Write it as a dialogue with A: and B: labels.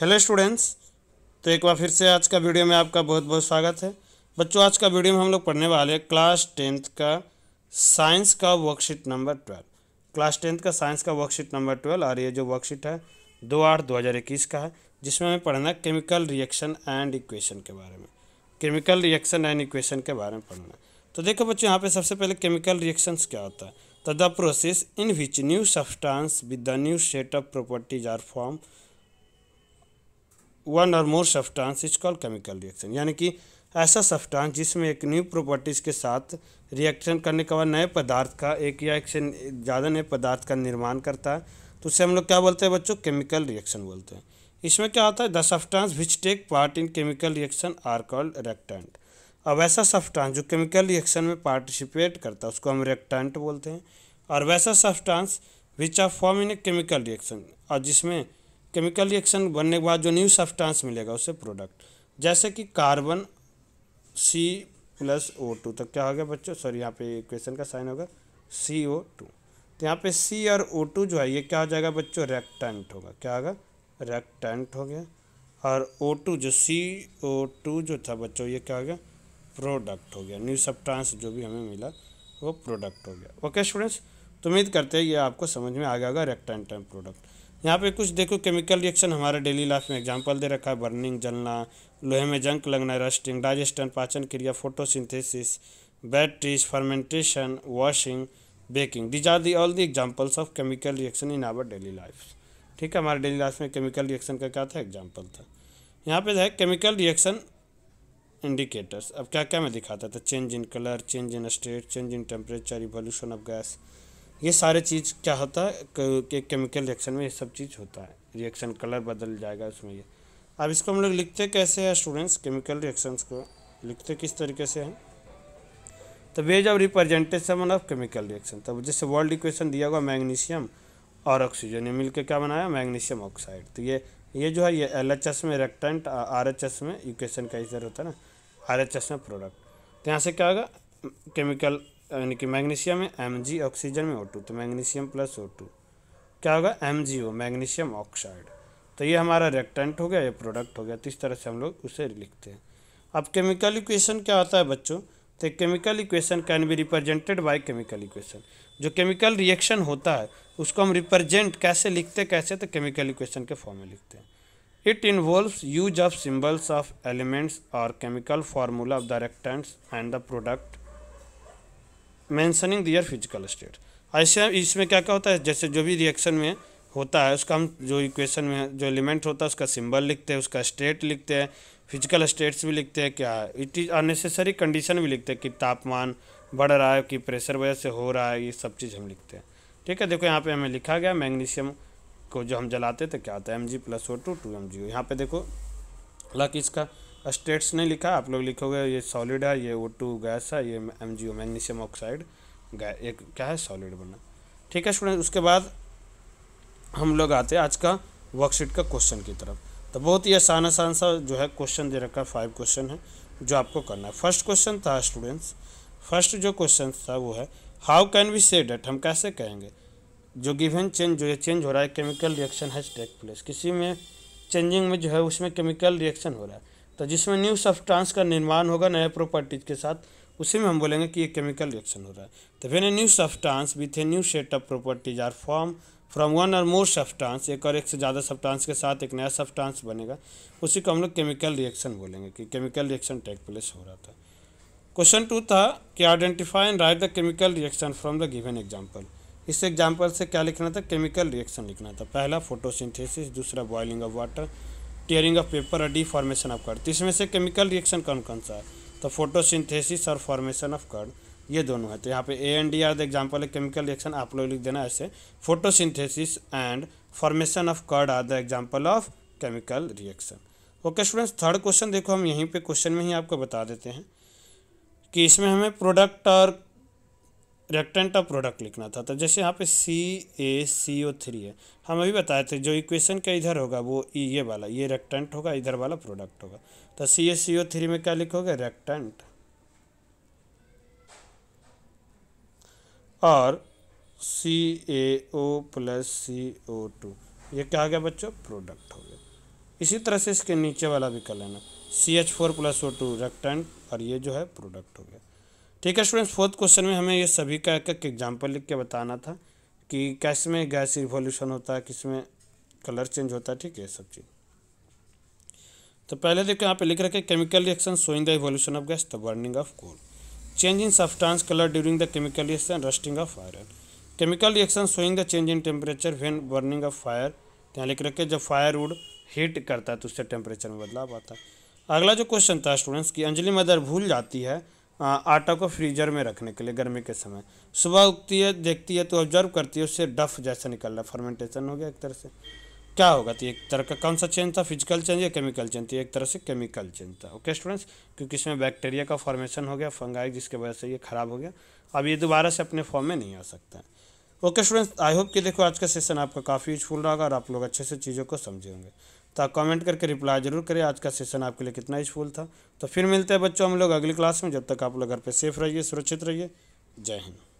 A: hello students तो एक बार फिर से आज का वीडियो में आपका बहुत बहुत स्वागत है बच्चों आज का वीडियो में हम लोग पढ़ने वाले हैं क्लास टेंथ का साइंस का worksheet number twelve class tenth का साइंस का वर्कशीट नंबर ट्वेल्व और ये जो वर्कशीट है दो आठ दो हज़ार इक्कीस का है जिसमें हमें पढ़ना है केमिकल रिएक्शन एंड इक्वेशन के बारे में केमिकल रिएक्शन एंड इक्वेशन के बारे में पढ़ना तो देखो बच्चों यहाँ पर सबसे पहले केमिकल रिएक्शंस क्या होता है तो the process in which new substance with the new set of properties are form one or more substance is call chemical reaction यानी कि ऐसा सफ्टांस जिसमें एक न्यू प्रॉपर्टीज़ के साथ रिएक्शन करने के बाद नए पदार्थ का एक या एक से ज़्यादा नए पदार्थ का निर्माण करता है तो उसे हम लोग क्या बोलते हैं बच्चों केमिकल रिएक्शन बोलते हैं इसमें क्या होता है the substance which take part in chemical reaction are called reactant अब ऐसा सफ्टांस जो केमिकल रिएक्शन में पार्टिसिपेट करता है उसको हम रेक्टेंट बोलते हैं और वैसा substance which are form in a chemical reaction और जिसमें केमिकल रिएक्शन बनने के बाद जो न्यू सब्सटेंस मिलेगा उससे प्रोडक्ट जैसे कि carbon C plus O two तो क्या हो गया बच्चों सॉरी यहाँ पे क्वेश्चन का साइन होगा सी ओ टू तो यहाँ पे सी और ओ टू जो है ये क्या हो जाएगा बच्चों रेक्टेंट होगा क्या होगा रेक्टेंट हो गया और ओ टू जो सी ओ टू जो था बच्चों ये क्या हो गया प्रोडक्ट हो गया न्यू सब्सटेंस जो भी हमें मिला वो प्रोडक्ट हो गया ओके स्टूडेंट्स तो उम्मीद करते हैं ये आपको समझ में आ गया होगा रेक्टेंट एंड प्रोडक्ट यहाँ पे कुछ देखो केमिकल रिएक्शन हमारे डेली लाइफ में एग्जांपल दे रखा है बर्निंग जलना लोहे में जंक लगना रस्टिंग डाइजेस्टन पाचन क्रिया photosynthesis batteries fermentation washing baking these are the all the examples of chemical reaction in our daily life ठीक है हमारे डेली लाइफ में केमिकल रिएक्शन का क्या था एग्जाम्पल था यहाँ पे है केमिकल रिएक्शन इंडिकेटर्स अब क्या क्या मैं दिखाता था change in colour change in state change in temperature revolution of gas ये सारे चीज़ क्या होता है के केमिकल रिएक्शन में ये सब चीज़ होता है रिएक्शन कलर बदल जाएगा उसमें ये अब इसको हम लोग लिखते कैसे हैं स्टूडेंट्स केमिकल रिएक्शंस को लिखते किस तरीके से हैं तो ways of representation of chemical reaction तब जैसे वर्ल्ड इक्वेशन दिया हुआ मैग्नीशियम और ऑक्सीजन ये मिलकर क्या बनाया मैग्नीशियम ऑक्साइड तो ये ये जो है ये एल एच एस में रेक्टेंट आर एच एस में इक्वेशन का इधर होता है ना आर एच एस में प्रोडक्ट तो यहाँ से क्या होगा केमिकल यानी कि मैग्नीशियम में एम जी ऑक्सीजन में ओ टू तो मैग्नीशियम प्लस ओ टू क्या होगा M G O magnesium oxide तो ये हमारा रेक्टेंट हो गया ये प्रोडक्ट हो गया तो इस तरह से हम लोग उसे लिखते हैं अब केमिकल इक्वेशन क्या होता है बच्चों तो chemical equation can be represented by chemical equation जो केमिकल रिएक्शन होता है उसको हम रिप्रेजेंट कैसे लिखते कैसे तो केमिकल इक्वेशन के फॉर्म में लिखते हैं it involves use of symbols of elements और chemical formula of the reactants and the product mentioning their physical state ऐसे इसमें क्या क्या होता है जैसे जो भी रिएक्शन में होता है उसका हम जो इक्वेशन में जो एलिमेंट होता है उसका सिंबल लिखते हैं उसका स्टेट लिखते हैं फिजिकल स्टेट्स भी लिखते हैं क्या इट इज़ अननेसेसरी कंडीशन भी लिखते हैं कि तापमान बढ़ रहा है कि प्रेशर वजह से हो रहा है ये सब चीज़ हम लिखते हैं ठीक है देखो यहाँ पे हमें लिखा गया मैग्नीशियम को जो हम जलाते तो क्या होता है M G plus O two two M G यहाँ पर देखो लक इसका स्टेट्स ने लिखा आप लोग लिखोगे ये सॉलिड है ये ओ टू गैस है ये M G O magnesium oxide एक क्या है सॉलिड बना ठीक है स्टूडेंट उसके बाद हम लोग आते हैं आज का वर्कशीट का क्वेश्चन की तरफ तो बहुत ही आसान आसान सा जो है क्वेश्चन दे रखा फाइव क्वेश्चन है जो आपको करना है फर्स्ट क्वेश्चन था स्टूडेंट्स फर्स्ट जो क्वेश्चन था वो है how can we say that हम कैसे कहेंगे जो गिवन चेंज जो ये चेंज हो रहा है chemical reaction has take place किसी में चेंजिंग में जो है उसमें केमिकल रिएक्शन हो रहा है तो जिसमें न्यू सब्सटेंस का निर्माण होगा नए प्रॉपर्टीज के साथ उसी में हम बोलेंगे कि ये केमिकल रिएक्शन हो रहा है तो फिर new substance with a new set of properties are form from one or more substance एक और एक से ज़्यादा सब्सटेंस के साथ एक नया सब्सटेंस बनेगा उसी को हम लोग केमिकल रिएक्शन बोलेंगे कि केमिकल रिएक्शन टेक प्लेस हो रहा था क्वेश्चन टू था कि identify and write the chemical reaction from the given example इस एग्जाम्पल से क्या लिखना था केमिकल रिएक्शन लिखना था पहला फोटोसिंथेसिस दूसरा boiling of water tearing of paper और डी फॉर्मेशन ऑफ कर्ड तो इसमें से केमिकल रिएक्शन कौन कौन सा है तो फोटोसिंथेसिस और फॉर्मेशन ऑफ कर्ड ये दोनों है तो यहाँ पे A and D are the example है केमिकल रिएक्शन आप लोग लिख देना ऐसे photosynthesis and formation of curd are the example of chemical reaction okay students third question देखो हम यहीं पे क्वेश्चन में ही आपको बता देते हैं कि इसमें हमें प्रोडक्ट और रिएक्टेंट का प्रोडक्ट लिखना था तो जैसे यहाँ पे सी ए सी ओ थ्री है हम अभी बताए थे जो इक्वेशन का इधर होगा वो e, ये वाला ये रेक्टेंट होगा इधर वाला प्रोडक्ट होगा तो सी ए सी ओ थ्री में क्या लिखोगे रेक्टेंट और सी ए ओ प्लस सी ओ टू ये क्या हो गया बच्चों प्रोडक्ट हो गया इसी तरह से इसके नीचे वाला भी कर लेना C H four plus O two reactant और ये जो है प्रोडक्ट हो गया ठीक है स्टूडेंट्स फोर्थ क्वेश्चन में हमें ये सभी का एक एक एग्जाम्पल लिख के बताना था कि कैसे में गैस रिवोल्यूशन होता है किस में कलर चेंज होता है ठीक है सब चीज़ तो पहले देखो यहाँ पे लिख रखे chemical reaction showing the revolution of gas the burning of coal change in substance colour during the chemical reaction rusting of iron chemical reaction showing the change in temperature when burning of fire यहाँ लिख रखे जब fire would heat करता है तो उससे temperature में बदलाव आता है अगला जो क्वेश्चन था स्टूडेंट्स की अंजलि मदर भूल जाती है आटा को फ्रीजर में रखने के लिए गर्मी के समय सुबह उगती है देखती है तो ऑब्जर्व करती है उससे डफ जैसा निकल रहा है फर्मेंटेशन हो गया एक तरह से क्या होगा तो एक तरह का कौन सा चेंज था फिजिकल चेंज या केमिकल चेंज था एक तरह से केमिकल चेंज था ओके स्टूडेंट्स क्योंकि इसमें बैक्टीरिया का फॉर्मेशन हो गया फंगाई जिसके वजह से ये ख़राब हो गया अब ये दोबारा से अपने फॉर्म में नहीं आ सकता है ओके स्टूडेंट्स आई होप कि देखो आज का सेशन आपका काफ़ी यूजफुल रहा और आप लोग अच्छे से चीज़ों को समझे होंगे तो आप कॉमेंट करके रिप्लाई जरूर करें आज का सेशन आपके लिए कितना यूजफुल था तो फिर मिलते हैं बच्चों हम लोग अगली क्लास में जब तक आप लोग घर पर सेफ रहिए सुरक्षित रहिए जय हिंद